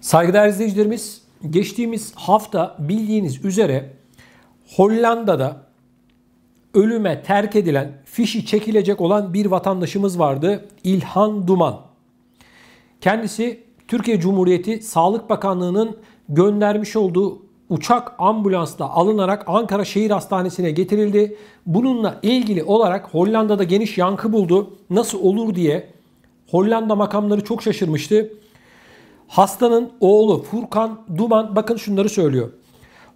Saygıdeğer izleyicilerimiz, geçtiğimiz hafta bildiğiniz üzere Hollanda'da ölüme terk edilen, fişi çekilecek olan bir vatandaşımız vardı. İlhan Duman. Kendisi Türkiye Cumhuriyeti Sağlık Bakanlığı'nın göndermiş olduğu uçak ambulansla alınarak Ankara Şehir Hastanesi'ne getirildi. Bununla ilgili olarak Hollanda'da geniş yankı buldu. Nasıl olur diye Hollanda makamları çok şaşırmıştı. Hastanın oğlu Furkan Duman bakın şunları söylüyor.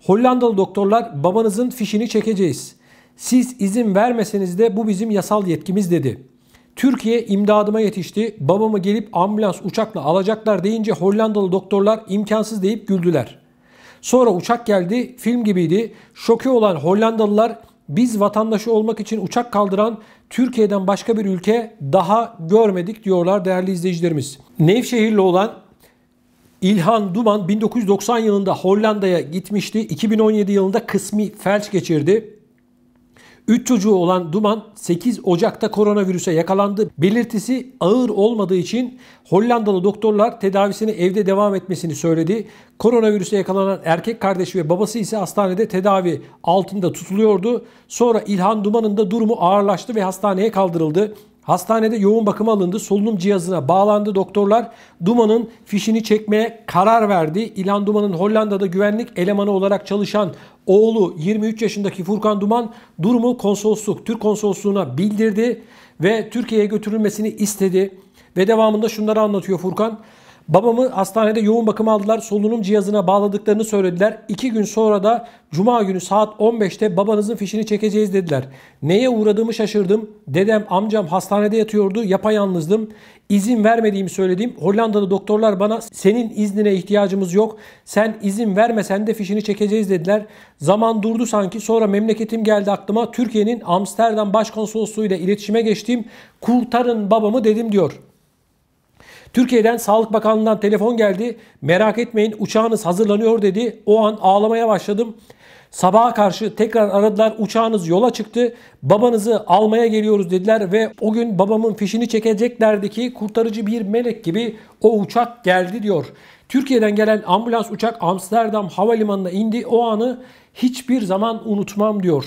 Hollandalı doktorlar babanızın fişini çekeceğiz. Siz izin vermeseniz de bu bizim yasal yetkimiz dedi. Türkiye imdadıma yetişti. Babamı gelip ambulans uçakla alacaklar deyince Hollandalı doktorlar imkansız deyip güldüler. Sonra uçak geldi, film gibiydi. Şoke olan Hollandalılar biz vatandaşı olmak için uçak kaldıran Türkiye'den başka bir ülke daha görmedik diyorlar değerli izleyicilerimiz. Nevşehirli olan İlhan Duman 1990 yılında Hollanda'ya gitmişti. 2017 yılında kısmi felç geçirdi. 3 çocuğu olan Duman 8 Ocak'ta koronavirüse yakalandı. Belirtisi ağır olmadığı için Hollandalı doktorlar tedavisini evde devam etmesini söyledi. Koronavirüse yakalanan erkek kardeşi ve babası ise hastanede tedavi altında tutuluyordu. Sonra İlhan Duman'ın da durumu ağırlaştı ve hastaneye kaldırıldı. Hastanede yoğun bakıma alındı. Solunum cihazına bağlandı. Doktorlar Duman'ın fişini çekmeye karar verdi. İlan Duman'ın Hollanda'da güvenlik elemanı olarak çalışan oğlu 23 yaşındaki Furkan Duman durumu konsolosluk, Türk konsolosluğuna bildirdi ve Türkiye'ye götürülmesini istedi. Ve devamında şunları anlatıyor Furkan. Babamı hastanede yoğun bakım aldılar. Solunum cihazına bağladıklarını söylediler. İki gün sonra da cuma günü saat 15'te babanızın fişini çekeceğiz dediler. Neye uğradığımı şaşırdım. Dedem, amcam hastanede yatıyordu. Yapayalnızdım. İzin vermediğimi söylediğim Hollandalı doktorlar bana senin iznine ihtiyacımız yok. Sen izin vermesen de fişini çekeceğiz dediler. Zaman durdu sanki. Sonra memleketim geldi aklıma. Türkiye'nin Amsterdam Başkonsolosluğu ile iletişime geçtiğim kurtarın babamı dedim diyor. Türkiye'den Sağlık Bakanlığı'ndan telefon geldi. Merak etmeyin uçağınız hazırlanıyor dedi. O an ağlamaya başladım. Sabaha karşı tekrar aradılar. Uçağınız yola çıktı. Babanızı almaya geliyoruz dediler ve o gün babamın fişini çekeceklerdi ki kurtarıcı bir melek gibi o uçak geldi diyor. Türkiye'den gelen ambulans uçak Amsterdam havalimanına indi. O anı hiçbir zaman unutmam diyor.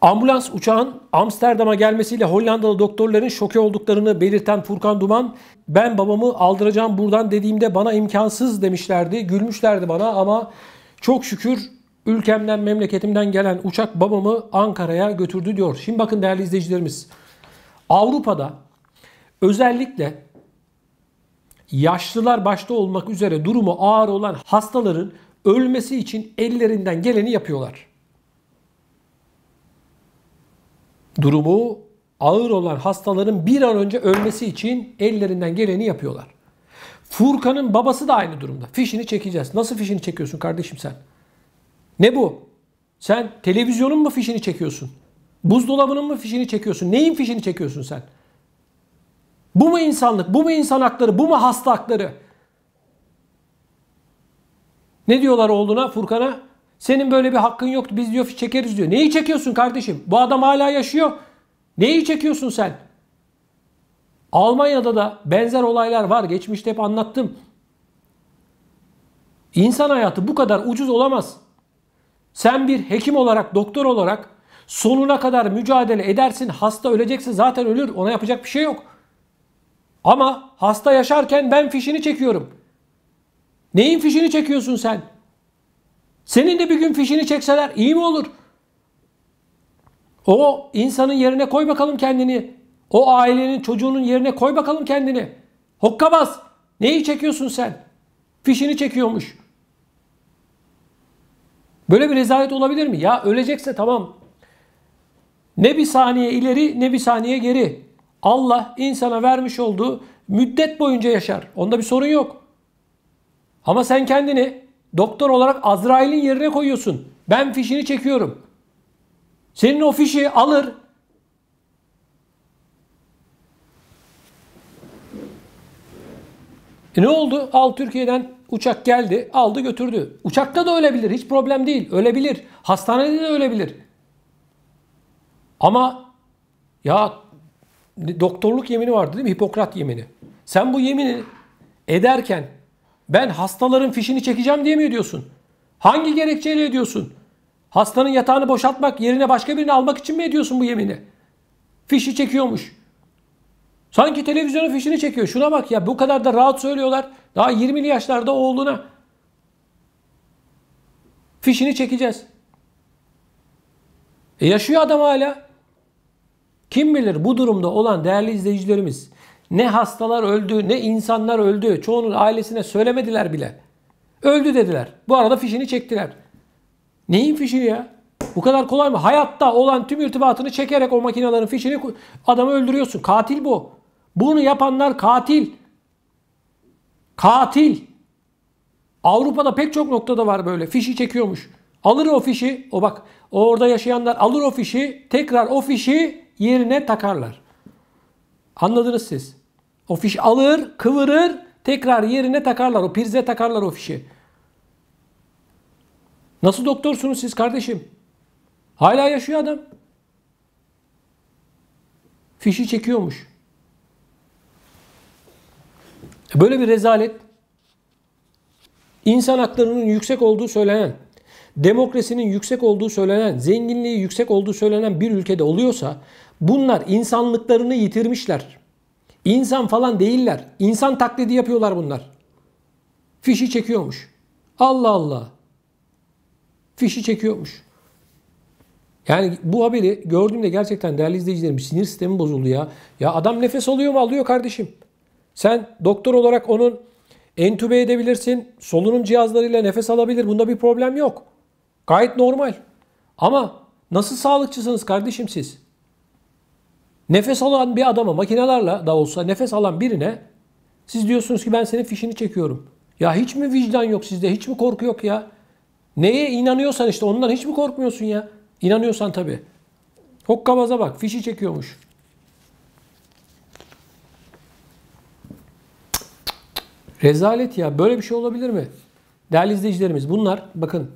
Ambulans uçağın Amsterdam'a gelmesiyle Hollandalı doktorların şoke olduklarını belirten Furkan Duman, ben babamı aldıracağım buradan dediğimde bana imkansız demişlerdi, gülmüşlerdi bana ama çok şükür ülkemden, memleketimden gelen uçak babamı Ankara'ya götürdü diyor. Şimdi bakın değerli izleyicilerimiz, Avrupa'da özellikle yaşlılar başta olmak üzere durumu ağır olan hastaların ölmesi için ellerinden geleni yapıyorlar. durumu ağır olan hastaların bir an önce ölmesi için ellerinden geleni yapıyorlar. Furkan'ın babası da aynı durumda. Fişini çekeceğiz. Nasıl fişini çekiyorsun kardeşim sen? Ne bu? Sen televizyonun mu fişini çekiyorsun? Buzdolabının mı fişini çekiyorsun? Neyin fişini çekiyorsun sen? Bu mu insanlık? Bu mu insan hakları? Bu mu hasta hakları? Ne diyorlar oğluna, Furkan'a? Senin böyle bir hakkın yoktu. Biz diyor çekeriz diyor. Neyi çekiyorsun kardeşim? Bu adam hala yaşıyor. Neyi çekiyorsun sen? Almanya'da da benzer olaylar var. Geçmişte hep anlattım. İnsan hayatı bu kadar ucuz olamaz. Sen bir hekim olarak, doktor olarak sonuna kadar mücadele edersin. Hasta ölecekse zaten ölür. Ona yapacak bir şey yok. Ama hasta yaşarken ben fişini çekiyorum. Neyin fişini çekiyorsun sen? Senin de bir gün fişini çekseler iyi mi olur? O insanın yerine koy bakalım kendini. O ailenin çocuğunun yerine koy bakalım kendini. Hokkabaz neyi çekiyorsun sen? Fişini çekiyormuş. Böyle bir rezalet olabilir mi? Ya ölecekse tamam. Ne bir saniye ileri ne bir saniye geri. Allah insana vermiş olduğu müddet boyunca yaşar. Onda bir sorun yok. Ama sen kendini Doktor olarak Azrail'in yerine koyuyorsun. Ben fişini çekiyorum. Senin o fişi alır. E ne oldu? Al Türkiye'den uçak geldi, aldı götürdü. Uçakta da ölebilir, hiç problem değil. Ölebilir. Hastanede de ölebilir. Ama ya doktorluk yemini vardı değil mi? Hipokrat yemini. Sen bu yemini ederken ben hastaların fişini çekeceğim diye mi ödüyorsun? Hangi gerekçeyle ödüyorsun? Hastanın yatağını boşaltmak yerine başka birini almak için mi ediyorsun bu yemini? Fişi çekiyormuş. Sanki televizyonun fişini çekiyor. Şuna bak ya bu kadar da rahat söylüyorlar. Daha 20'li yaşlarda oğluna. Fişini çekeceğiz. E yaşıyor adam hala. Kim bilir bu durumda olan değerli izleyicilerimiz ne hastalar öldü, ne insanlar öldü. Çoğunun ailesine söylemediler bile. Öldü dediler. Bu arada fişini çektiler. Neyin fişini ya? Bu kadar kolay mı? Hayatta olan tüm irtibatını çekerek o makinelerin fişini adamı öldürüyorsun. Katil bu. Bunu yapanlar katil. Katil. Avrupa'da pek çok noktada var böyle. Fişi çekiyormuş. Alır o fişi. O bak orada yaşayanlar alır o fişi. Tekrar o fişi yerine takarlar. Anladınız siz. O fiş alır, kıvırır, tekrar yerine takarlar. O pirze takarlar o fişi. Nasıl doktorsunuz siz kardeşim? Hala yaşıyor adam. Fişi çekiyormuş. Böyle bir rezalet insan haklarının yüksek olduğu söylenen, demokrasinin yüksek olduğu söylenen, zenginliği yüksek olduğu söylenen bir ülkede oluyorsa bunlar insanlıklarını yitirmişler. İnsan falan değiller. İnsan taklidi yapıyorlar bunlar. Fişi çekiyormuş. Allah Allah. Fişi çekiyormuş. Yani bu haberi gördüğümde gerçekten değerli izleyicilerim sinir sistemi bozuldu ya. Ya adam nefes alıyor mu? Alıyor kardeşim. Sen doktor olarak onun entübe edebilirsin. Solunum cihazlarıyla nefes alabilir. Bunda bir problem yok. Gayet normal. Ama nasıl sağlıkçısınız kardeşim siz? Nefes alan bir adama makinelerle da olsa nefes alan birine siz diyorsunuz ki ben senin fişini çekiyorum. Ya hiç mi vicdan yok sizde? Hiç mi korku yok ya? Neye inanıyorsan işte ondan hiç mi korkmuyorsun ya? İnanıyorsan tabii. Hokkabaza bak fişi çekiyormuş. Rezalet ya böyle bir şey olabilir mi? Değerli izleyicilerimiz bunlar bakın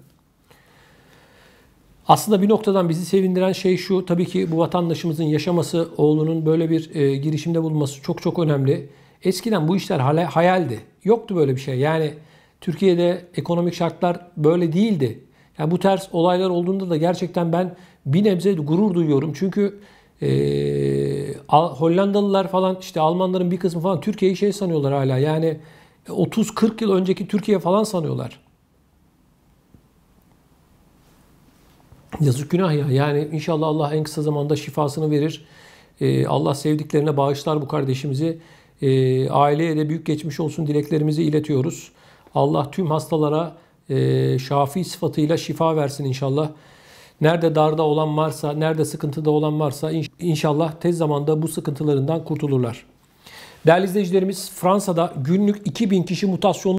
aslında bir noktadan bizi sevindiren şey şu, tabii ki bu vatandaşımızın yaşaması, oğlunun böyle bir e, girişimde bulunması çok çok önemli. Eskiden bu işler hale hayaldi. Yoktu böyle bir şey. Yani Türkiye'de ekonomik şartlar böyle değildi. Yani bu ters olaylar olduğunda da gerçekten ben bir nebze gurur duyuyorum. Çünkü e, Hollandalılar falan işte Almanların bir kısmı falan Türkiye'yi şey sanıyorlar hala. Yani 30-40 yıl önceki Türkiye falan sanıyorlar. Yazık günah ya. Yani inşallah Allah en kısa zamanda şifasını verir. Ee, Allah sevdiklerine bağışlar bu kardeşimizi. Ee, aileye de büyük geçmiş olsun dileklerimizi iletiyoruz. Allah tüm hastalara e, şafi sıfatıyla şifa versin inşallah. Nerede darda olan varsa, nerede sıkıntıda olan varsa inşallah tez zamanda bu sıkıntılarından kurtulurlar. Değerli izleyicilerimiz Fransa'da günlük 2000 kişi mutasyon.